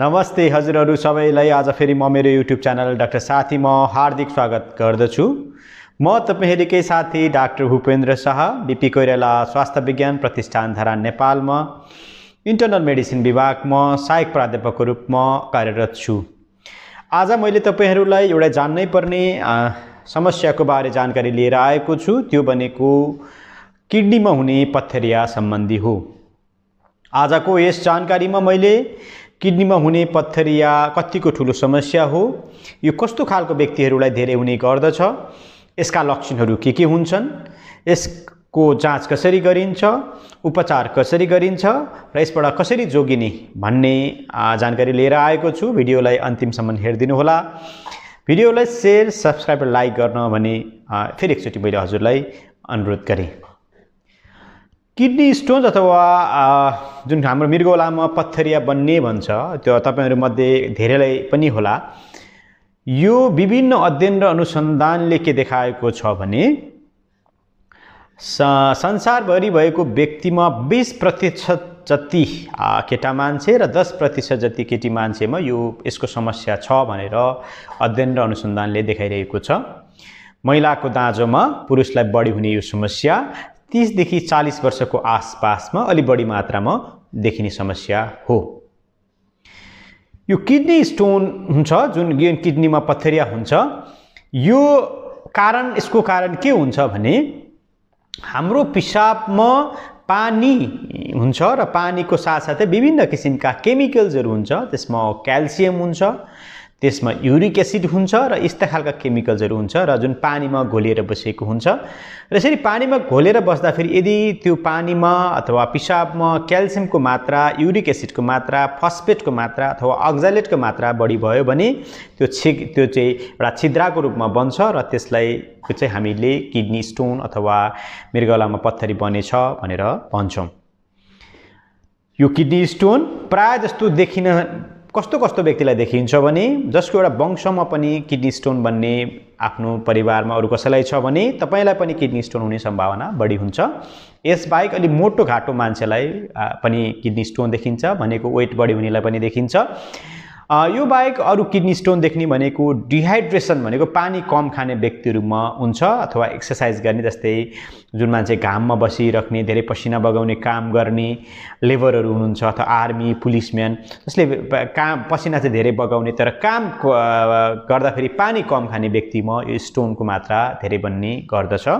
नमस्ते हजुरहरू सबैलाई आज फेरि म मेरो युट्युब च्यानल डाक्टर साथी म हार्दिक स्वागत गर्दछु म तपाईँहरूकै साथी डाक्टर भूपेन्द्र शाह बिपी कोइराला स्वास्थ्य विज्ञान प्रतिष्ठान धारा नेपालमा इन्टरनल मेडिसिन विभागमा सहायक प्राध्यापकको रूपमा कार्यरत छु आज मैले तपाईँहरूलाई एउटा जान्नै पर्ने समस्याको बारे जानकारी लिएर आएको छु त्यो भनेको किडनीमा हुने पथरिया सम्बन्धी हो आजको यस जानकारीमा मैले किडनीमा हुने पत्थरिया कतिको ठुलो समस्या हो यो कस्तो खालको व्यक्तिहरूलाई धेरै हुने गर्दछ यसका लक्षणहरू के के हुन्छन् यसको जाँच कसरी गरिन्छ उपचार कसरी गरिन्छ र यसबाट कसरी जोगिने भन्ने जानकारी लिएर आएको छु भिडियोलाई अन्तिमसम्म होला भिडियोलाई सेयर सब्सक्राइब र लाइक गर्न भने फेरि एकचोटि मैले हजुरलाई अनुरोध गरेँ किडनी स्टोन्स अथवा जुन हाम्रो लामा पत्थरिया बन्ने भन्छ त्यो तपाईँहरूमध्ये धेरैलाई पनि होला यो विभिन्न अध्ययन र अनुसन्धानले के देखाएको छ भने संसारभरि भएको व्यक्तिमा बिस प्रतिशत जति केटा मान्छे र दस प्रतिशत जति केटी मान्छेमा यो यसको समस्या छ भनेर अध्ययन र अनुसन्धानले देखाइरहेको छ महिलाको दाँजोमा पुरुषलाई बढी हुने यो समस्या तिसदेखि चालिस वर्षको आसपासमा अलि बढी मात्रामा देखिने समस्या हो यो किडनी स्टोन हुन्छ जुन यो किडनीमा पथेरिया हुन्छ यो कारण यसको कारण के हुन्छ भने हाम्रो पिसाबमा पानी हुन्छ र पानीको साथसाथै विभिन्न किसिमका केमिकल्सहरू हुन्छ त्यसमा क्याल्सियम हुन्छ त्यसमा युरिक एसिड हुन्छ र यस्ता खालका केमिकल्सहरू हुन्छ र जुन पानीमा घोलिएर बसेको हुन्छ र यसरी पानीमा घोलेर बस्दाखेरि यदि त्यो पानीमा अथवा पिसाबमा क्याल्सियमको मात्रा युरिक एसिडको मात्रा फस्फेटको मात्रा अथवा अक्जालेटको मात्रा बढी भयो भने त्यो छि त्यो चाहिँ एउटा छिद्राको रूपमा बन्छ र त्यसलाई चाहिँ हामीले किडनी स्टोन अथवा मृगलामा पत्थरी बनेछ भनेर भन्छौँ यो किडनी स्टोन प्रायः जस्तो देखिन कस्तो कस्तो व्यक्तिलाई देखिन्छ भने जसको एउटा वंशमा पनि किडनी स्टोन भन्ने आफ्नो परिवारमा अरू कसैलाई छ भने तपाईँलाई पनि किडनी स्टोन हुने सम्भावना बढी हुन्छ यसबाहेक अलिक मोटो घाटो मान्छेलाई पनि किडनी स्टोन देखिन्छ भनेको वेट बढी हुनेलाई पनि देखिन्छ यो बाहेक अरू किडनी स्टोन देख्ने भनेको डिहाइड्रेसन भनेको पानी कम खाने व्यक्तिहरूमा हुन्छ अथवा एक्सर्साइज गर्ने जस्तै जुन मान्छे घाममा बसिराख्ने धेरै पसिना बगाउने काम गर्ने लेबरहरू हुनुहुन्छ अथवा आर्मी पुलिसम्यान जसले काम पसिना चाहिँ धेरै बगाउने तर काम गर्दाखेरि पानी कम खाने व्यक्तिमा यो स्टोनको मात्रा धेरै बन्ने गर्दछ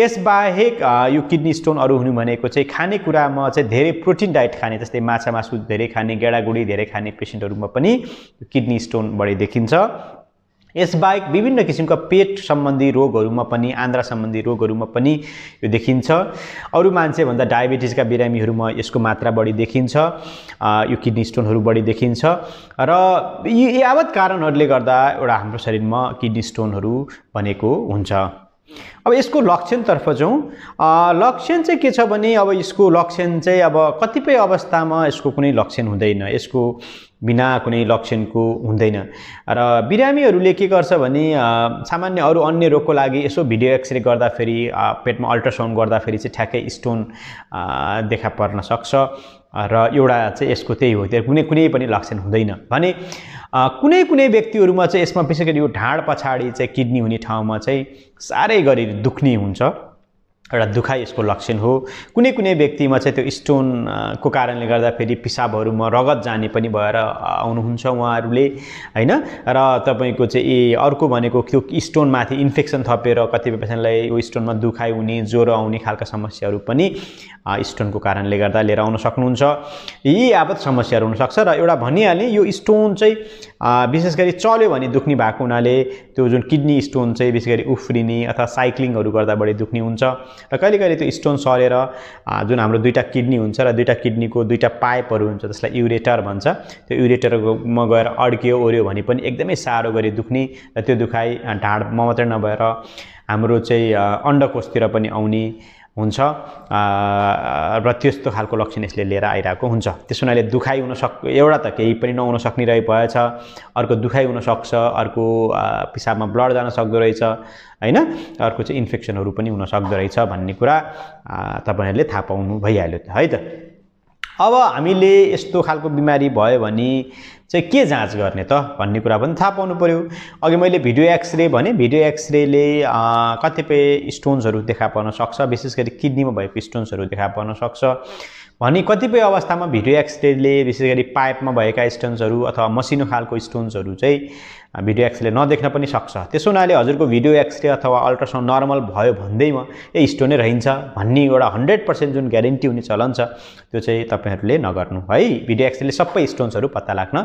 यसबाहेक यो किडनी स्टोनहरू हुनु भनेको चाहिँ खानेकुरामा चाहिँ धेरै प्रोटिन डाइट खाने जस्तै माछा मासु धेरै खाने गेडागुडी धेरै खाने पेसेन्टहरूमा पनि किडनी स्टोन बढी देखिन्छ यसबाहेक विभिन्न किसिमका पेट सम्बन्धी रोगहरूमा पनि आन्द्रा सम्बन्धी रोगहरूमा पनि यो देखिन्छ अरू मान्छेभन्दा डायबिटिजका बिरामीहरूमा यसको मात्रा बढी देखिन्छ यो किडनी स्टोनहरू बढी देखिन्छ र यी यावत कारणहरूले गर्दा एउटा हाम्रो शरीरमा किडनी स्टोनहरू भनेको हुन्छ अब यसको लक्षणतर्फ जाउँ लक्षण चाहिँ के छ भने अब यसको लक्षण चाहिँ अब कतिपय अवस्थामा यसको कुनै लक्षण हुँदैन यसको बिना कुनै लक्षणको हुँदैन र बिरामीहरूले के गर्छ भने सामान्य अरू अन्य रोगको लागि यसो भिडियो एक्सरे गर्दाखेरि पेटमा अल्ट्रासाउन्ड गर्दाखेरि चाहिँ ठ्याक्कै स्टोन देखा पर्न सक्छ र एउटा चाहिँ यसको त्यही हो त्यो कुनै कुनै पनि लक्षण हुँदैन भने कुनै कुनै व्यक्तिहरूमा चाहिँ यसमा विशेष गरी यो ढाड पछाडि चाहिँ किडनी हुने ठाउँमा चाहिँ साह्रै गरी दुख्ने हुन्छ एउटा दुखाइ यसको लक्षण हो कुनै कुनै व्यक्तिमा चाहिँ त्यो स्टोनको कारणले गर्दा गर्दाखेरि पिसाबहरूमा रगत जाने पनि भएर आउनुहुन्छ उहाँहरूले होइन र तपाईँको चाहिँ ए अर्को भनेको त्यो स्टोनमाथि इन्फेक्सन थपेर कतिपय पेसेन्टलाई यो स्टोनमा दुखाइ हुने ज्वरो आउने खालका समस्याहरू पनि स्टोनको कारणले गर्दा लिएर आउन सक्नुहुन्छ यी आपत समस्याहरू हुनसक्छ र एउटा भनिहालेँ यो स्टोन चाहिँ विशेष गरी चल्यो भने दुख्ने भएको हुनाले त्यो जुन किडनी स्टोन चाहिँ विशेष गरी उफ्रिने अथवा साइक्लिङहरू गर्दा बढी दुख्ने हुन्छ र कहिले कहिले त्यो स्टोन सरेर जुन हाम्रो दुईवटा किडनी हुन्छ र दुईवटा किडनीको दुईवटा पाइपहरू हुन्छ त्यसलाई युरेटर भन्छ त्यो युरेटरमा गएर अड्कियो ओर्यो भने पनि एकदमै साह्रो गरी दुख्ने र त्यो दुखाइ ढाडमा मात्रै नभएर हाम्रो चाहिँ अन्डकोशतिर पनि आउने हुन्छ र त्यस्तो खालको लक्षण यसले लिएर आइरहेको हुन्छ त्यस हुनाले दुखाइ हुन सक् एउटा त केही पनि नहुन सक्ने रहे भएछ अर्को दुखाइ हुनसक्छ अर्को पिसाबमा ब्लड जान सक्दो रहेछ होइन अर्को चाहिँ इन्फेक्सनहरू पनि हुनसक्दो रहेछ भन्ने कुरा तपाईँहरूले थाहा पाउनु भइहाल्यो है त अब हामीले यस्तो खालको बिमारी भयो भने चाहिँ के जाँच गर्ने त भन्ने कुरा पनि थाहा पाउनु पऱ्यो अघि मैले भिडियो एक्सरे भने भिडियो एक्सरेले कतिपय स्टोन्सहरू देखा पर्न सक्छ विशेष गरी किडनीमा भएको स्टोन्सहरू देखा पर्न सक्छ भने कतिपय अवस्थामा भिडियो एक्सरेले विशेष गरी पाइपमा भएका स्टोन्सहरू अथवा मसिनो खालको स्टोन्सहरू चाहिँ भिडियो एक्सरे नदेख्न पनि सक्छ त्यसो हुनाले हजुरको भिडियो एक्सरे अथवा अल्ट्रासाउन्ड नर्मल भयो भन्दैमा ए स्टोनै रहन्छ भन्ने एउटा हन्ड्रेड पर्सेन्ट जुन ग्यारेन्टी हुने चलन छ त्यो चाहिँ तपाईँहरूले नगर्नु है भिडियो एक्सरेले सबै स्टोन्सहरू पत्ता लाग्न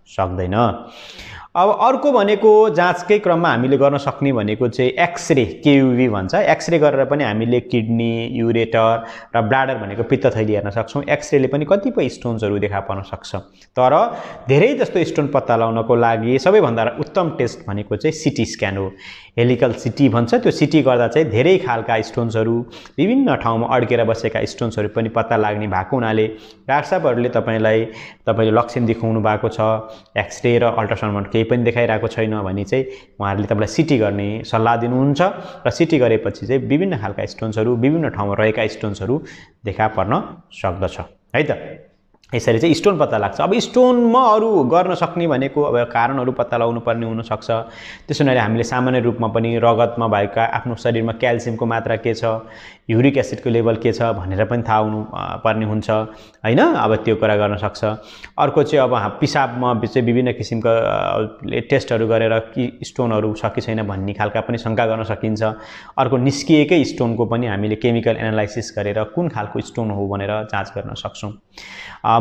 सक्दैन अब अर्को भनेको जाँचकै क्रममा हामीले गर्न सक्ने भनेको चाहिँ एक्सरे केयुभी भन्छ एक्सरे गरेर पनि हामीले किडनी युरेटर र ब्लाडर भनेको पित्तथैली हेर्न सक्छौँ एक्सरेले पनि कतिपय स्टोन्सहरू देखा पर्न सक्छ तर धेरै जस्तो स्टोन पत्ता लगाउनको लागि सबैभन्दा उत्तम टेस्ट भनेको चाहिँ सिटी स्क्यान हो हेलिकल सिटी भन्छ त्यो सिटी गर्दा चाहिँ धेरै खालका स्टोन्सहरू विभिन्न ठाउँमा अड्केर बसेका स्टोन्सहरू पनि पत्ता लाग्ने भएको हुनाले डाक्टर साहबहरूले तपाईँलाई तपाईँले लक्षण देखाउनु भएको छ एक्सरे र अल्ट्रासाउन्डमा केही पनि देखाइरहेको छैन भने चाहिँ उहाँहरूले तपाईँलाई सिटी गर्ने सल्लाह दिनुहुन्छ र सिटी गरेपछि चाहिँ विभिन्न खालका स्टोन्सहरू विभिन्न ठाउँमा रहेका स्टोन्सहरू देखा पर्न सक्दछ है त यसरी चाहिँ स्टोन पत्ता लाग्छ अब स्टोनमा अरू गर्न सक्ने भनेको अब कारणहरू पत्ता लगाउनु पर्ने हुनसक्छ त्यसो हुनाले हामीले सामान्य रूपमा पनि रगतमा भएका आफ्नो शरीरमा क्याल्सियमको मात्रा के छ युरिक एसिडको लेभल के छ भनेर पनि थाहा हुनु पर्ने हुन्छ होइन अब त्यो कुरा गर्न सक्छ अर्को चाहिँ अब पिसाबमा चाहिँ विभिन्न किसिमका टेस्टहरू गरेर कि स्टोनहरू छ कि छैन भन्ने खालका पनि शङ्का गर्न सकिन्छ अर्को निस्किएकै स्टोनको पनि हामीले केमिकल एनालाइसिस गरेर कुन खालको स्टोन हो भनेर जाँच गर्न सक्छौँ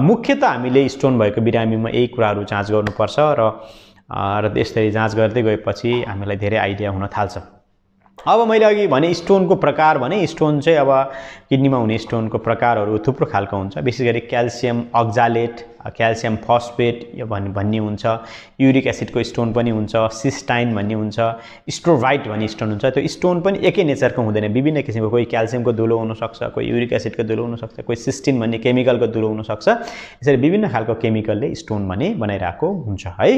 मुख्यतः हामीले स्टोन भएको बिरामीमा यही कुराहरू जाँच गर्नुपर्छ र र त्यसरी जाँच गर्दै गएपछि हामीलाई धेरै आइडिया हुन थाल्छ अब मैले अघि भने स्टोनको प्रकार भने स्टोन चाहिँ अब किडनीमा हुने स्टोनको प्रकारहरू थुप्रो खालको हुन्छ विशेष गरी क्याल्सियम अक्जालेट क्याल्सियम फस्फेट यो भन् भन्ने हुन्छ युरिक एसिडको स्टोन पनि हुन्छ सिस्टाइन भन्ने हुन्छ स्ट्रोभाइट भन्ने स्टोन हुन्छ त्यो स्टोन पनि एकै नेचरको हुँदैन विभिन्न किसिमको कोही क्याल्सियमको धुलो हुनसक्छ कोही युरिक एसिडको धुलो हुनसक्छ कोही सिस्टिन भन्ने केमिकलको धुलो हुनसक्छ यसरी विभिन्न खालको केमिकलले स्टोन भने बनाइरहेको हुन्छ है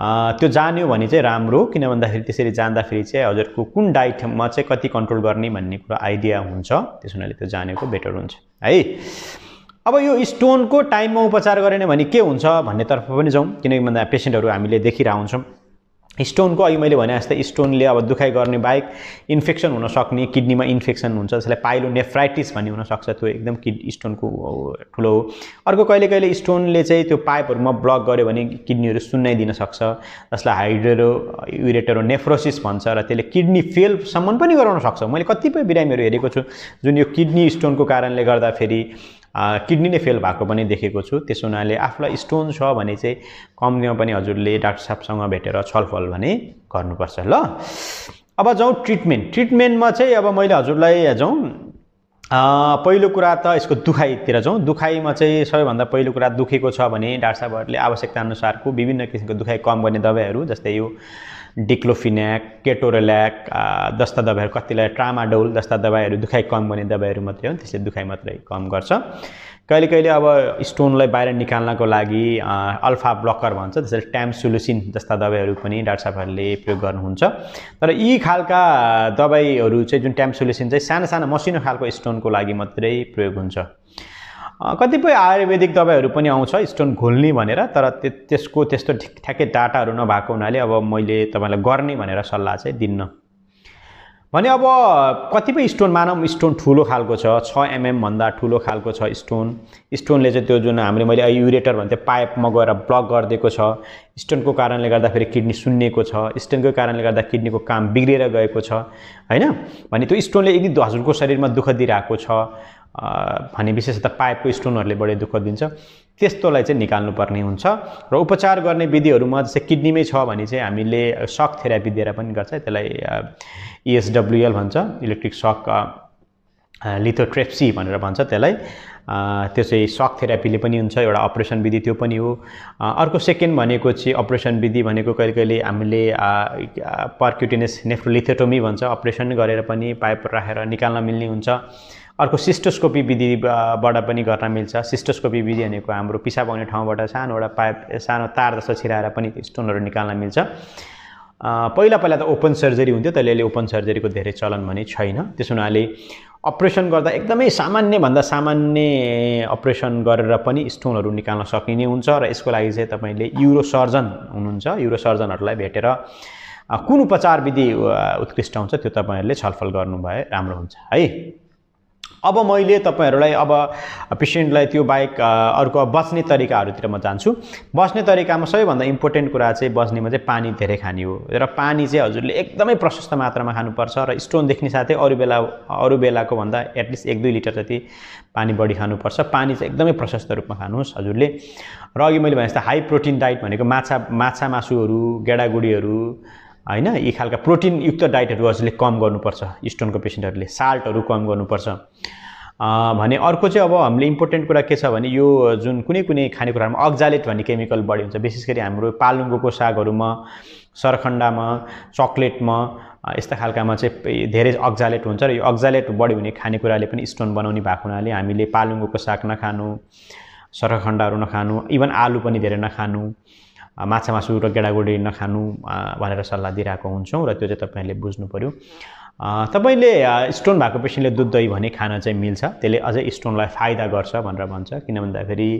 त्यो जान्यो भने चाहिँ राम्रो किन भन्दाखेरि त्यसरी जाँदाखेरि चाहिँ हजुरको कुन डाइटमा चाहिँ कति कन्ट्रोल गर्ने भन्ने कुरा आइडिया हुन्छ त्यस हुनाले त्यो जानेको बेटर हुन्छ है अब यो स्टोनको टाइममा उपचार गरेन भने के हुन्छ भन्नेतर्फ पनि जाउँ किनकि भन्दा पेसेन्टहरू हामीले देखिरहन्छौँ स्टोनको अघि मैले भने जस्तै स्टोनले अब दुखाइ गर्ने बाहेक इन्फेक्सन हुनसक्ने किडनीमा इन्फेक्सन हुन्छ त्यसलाई पाइलो नेफ्राइटिस भन्ने हुनसक्छ त्यो एकदम किड स्टोनको ठुलो हो अर्को कहिले कहिले स्टोनले चाहिँ त्यो पाइपहरूमा ब्लक गऱ्यो भने किडनीहरू सुन्नाइदिन सक्छ जसलाई हाइड्रेरो युरेटेरो नेफ्रोसिस भन्छ र त्यसले किडनी फेलसम्म पनि गराउन सक्छ मैले कतिपय बिरामीहरू हेरेको छु जुन यो किडनी स्टोनको कारणले गर्दाखेरि किडनी नै फेल भएको पनि देखेको छु त्यसो हुनाले आफूलाई स्टोन छ भने चाहिँ कम्तीमा पनि हजुरले डाक्टर साहबसँग भेटेर छलफल भने गर्नुपर्छ ल अब जाउँ ट्रिटमेन्ट ट्रिटमेन्टमा चाहिँ अब मैले हजुरलाई जाउँ पहिलो कुरा त यसको दुखाइतिर जाउँ दुखाइमा चाहिँ सबैभन्दा पहिलो कुरा दुखेको छ भने डाक्टर साहबहरूले आवश्यकताअनुसारको विभिन्न किसिमको दुखाइ कम गर्ने दबाईहरू जस्तै यो डिक्लोफिन्याक केटोरेल्याक जस्ता दबाईहरू कतिलाई ट्रामाडोल जस्ता दबाईहरू दुखाइ कम गर्ने दबाईहरू मात्रै हो त्यसले दुखाइ मात्रै कम गर्छ कहिले कहिले अब स्टोनलाई बाहिर निकाल्नको लागि अल्फा ब्लकर भन्छ त्यसरी ट्याम सोल्युसिन जस्ता दबाईहरू पनि डाक्टर साहबहरूले प्रयोग गर्नुहुन्छ तर यी खालका दबाईहरू चाहिँ जुन ट्याम चाहिँ साना साना मसिनो खालको स्टोनको लागि मात्रै प्रयोग हुन्छ कतिपय आयुर्वेदिक दबाईहरू पनि आउँछ स्टोन घोल्ने भनेर तर त्यसको त्यस्तो ठिक ठ्याक्कै डाटाहरू नभएको हुनाले अब मैले तपाईँलाई गर्ने भनेर सल्लाह चाहिँ दिन्न भने अब कतिपय स्टोन मानव स्टोन ठुलो खालको छ छ एमएमभन्दा ठुलो खालको छ स्टोन स्टोनले चाहिँ त्यो जुन हामीले मैले युरेटर भन्थे पाइपमा गएर ब्लक गरिदिएको छ स्टोनको कारणले गर्दाखेरि किडनी सुन्निएको छ स्टोनकै कारणले गर्दा किडनीको काम बिग्रिएर गएको छ होइन भने त्यो स्टोनले एकदम हजुरको शरीरमा दुःख दिइरहेको छ भने विशेषतः पाइपको स्टोनहरूले बढी दुःख दिन्छ त्यस्तोलाई चाहिँ निकाल्नुपर्ने हुन्छ र उपचार गर्ने विधिहरूमा जस्तै किडनीमै छ भने चाहिँ हामीले सक थेरापी दिएर पनि गर्छ त्यसलाई इएसडब्लुएल e भन्छ इलेक्ट्रिक सक लिथोट्रेप्सी भनेर भन्छ त्यसलाई त्यो चाहिँ सक थेरापीले पनि हुन्छ एउटा अपरेसन विधि त्यो पनि हो अर्को सेकेन्ड भनेको चाहिँ अपरेसन विधि भनेको कहिले कहिले हामीले पर्क्युटेनस नेफ्रोलिथेटोमी भन्छ अपरेसन गरेर पनि पाइप राखेर निकाल्न मिल्ने हुन्छ अर्को सिस्टोस्कोपी विधिबाट पनि गर्न मिल्छ सिस्टोस्कोपी विधि भनेको हाम्रो पिसाब आउने ठाउँबाट सानो एउटा पाइप सानो तार जस्तो छिराएर पनि स्टोनहरू निकाल्न मिल्छ पहिला पहिला त ओपन सर्जरी हुन्थ्यो तर अहिले ओपन सर्जरीको धेरै चलन भने छैन त्यस हुनाले अपरेसन गर्दा एकदमै सामान्यभन्दा सामान्य अपरेसन गरेर पनि स्टोनहरू निकाल्न सकिने हुन्छ र यसको लागि चाहिँ तपाईँले युरो सर्जन हुनुहुन्छ युरो सर्जनहरूलाई भेटेर कुन उपचार विधि उत्कृष्ट हुन्छ त्यो तपाईँहरूले छलफल गर्नुभए राम्रो हुन्छ है अब मैले तपाईँहरूलाई अब पेसेन्टलाई त्यो बाहेक अर्को बस्ने तरिकाहरूतिर म जान्छु बस्ने तरिकामा सबैभन्दा इम्पोर्टेन्ट कुरा चाहिँ बस्नेमा चाहिँ पानी धेरै खाने हो र पानी चाहिँ हजुरले एकदमै प्रशस्त मात्रामा खानुपर्छ र स्टोन देख्ने साथै अरू बेला अरू बेलाको भन्दा एटलिस्ट एक दुई लिटर जति पानी बढी खानुपर्छ पानी चाहिँ एकदमै प्रशस्त रूपमा खानुहोस् हजुरले र अघि मैले भने जस्तो हाई प्रोटिन डाइट भनेको माछा माछा मासुहरू गेडागुडीहरू होइन यी खालका प्रोटिनयुक्त डाइटहरू हजुरले कम गर्नुपर्छ स्टोनको पेसेन्टहरूले साल्टहरू कम गर्नुपर्छ भने अर्को चाहिँ अब हामीले इम्पोर्टेन्ट कुरा के छ भने यो जुन कुनै कुनै खानेकुराहरूमा अग्जालेट भन्ने केमिकल बढी हुन्छ विशेष गरी हाम्रो पालुङ्गोको सागहरूमा सरखण्डामा चक्लेटमा यस्ता खालकामा चाहिँ धेरै अग्जालेट हुन्छ र यो अग्जालेट बढी हुने खानेकुराले पनि स्टोन बनाउने भएको हुनाले हामीले पालुङ्गोको साग नखानु सरखण्डाहरू नखानु इभन आलु पनि धेरै नखानु माछा मासु र गेडागुडी नखानु भनेर सल्लाह दिइरहेको हुन्छौँ र त्यो चाहिँ तपाईँहरूले बुझ्नु पऱ्यो तपाईँले स्टोन भएको पेसेन्टले दुध दही भने खान चाहिँ मिल्छ त्यसले अझै स्टोनलाई फाइदा गर्छ भनेर भन्छ किन भन्दाखेरि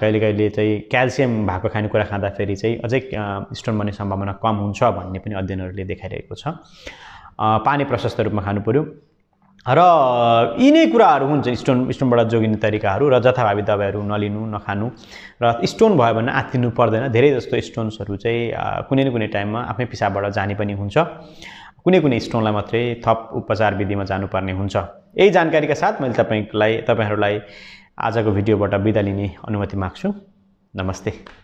कहिले कहिले चाहिँ क्याल्सियम भएको खानेकुरा खाँदाखेरि चाहिँ अझै स्टोन बन्ने सम्भावना कम हुन्छ भन्ने पनि अध्ययनहरूले देखाइरहेको छ पानी प्रशस्त रूपमा खानु पऱ्यो र यिनै कुराहरू हुन्छ स्टोन स्टोनबाट जोगिने तरिकाहरू र जथाभावी दबाईहरू नलिनु नखानु र स्टोन भयो भने आत्तिनु पर्दैन धेरै जस्तो स्टोन्सहरू चाहिँ कुनै न कुनै टाइममा आफ्नै पिसाबबाट जाने पनि हुन्छ कुनै कुनै स्टोनलाई मात्रै थप उपचार विधिमा जानुपर्ने हुन्छ यही जानकारीका साथ मैले तपाईँलाई तपाईँहरूलाई आजको भिडियोबाट बिदा लिने अनुमति माग्छु नमस्ते